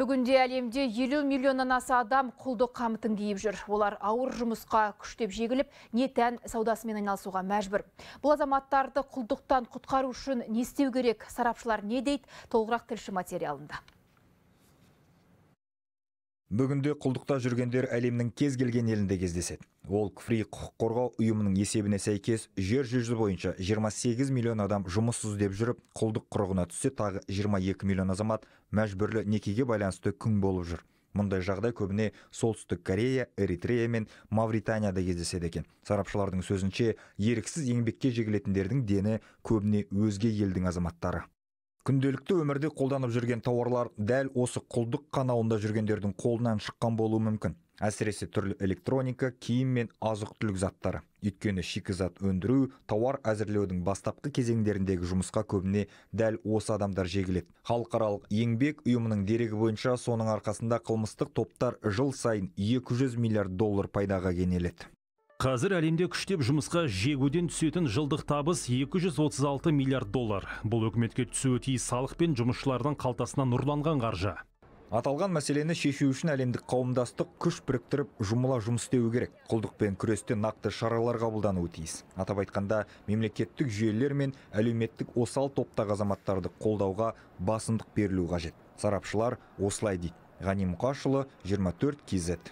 Бүгінде әлемде 50 миллионнан аса адам құлдық қамытын киіп жүр. Олар ауыр жұмысқа күштеп жегіліп, не тән саудасымен айналысуға мәжбір. Бұл азаматтарды құлдықтан құтқару үшін не істеу керек? Сарапшылар не дейді? Толғырақ тілші материалында бүгінде құлдықта жүргендер әлемнің кез келген елінде кездеседі ол фри құқық қорғау ұйымының есебіне сәйкес жер жүзі бойынша 28 миллион адам жұмыссыз деп жүріп құлдық құрығына түссе тағы 22 миллион азамат мәжбүрлі некеге байланысты күн болып жүр мұндай жағдай көбіне солтүстік корея эритрея мен мавританияда кездеседі екен сарапшылардың сөзінше еріксіз еңбекке жегілетіндердің дені көбіне өзге елдің азаматтары күнделікті өмірде қолданып жүрген тауарлар дәл осы құлдық қанауында жүргендердің қолынан шыққан болуы мүмкін әсіресе түрлі электроника киім мен азық түлік заттары өйткені шикізат өндіру тауар әзірлеудің бастапқы кезеңдеріндегі жұмысқа көбіне дәл осы адамдар жегіледі халықаралық еңбек ұйымының дерегі бойынша соның арқасында қылмыстық топтар жыл сайын 200 миллиард доллар пайдаға кенеледі Қазір әлемде күштеп жұмысқа жегуден түсетін жылдық табыс 236 миллиард доллар. Бұл үкіметке түсуі тиіс салық пен жұмысшылардың қалтасына нұрланған қаржы. Аталған мәселені шешу үшін әлемдік қауымдастық күш біріктіріп жұмыла жұмыс істеуі керек. Құлдықпен күресте нақты шаралар қабылдануы өтейіз. Атап айтқанда, мемлекеттік жүйелер мен әлеуметтік осал топтағы азаматтарды қолдауға басымдық берілуі қажет. Сарапшылар осылай дейді. Ғани Мұқашұлы 24 кезет.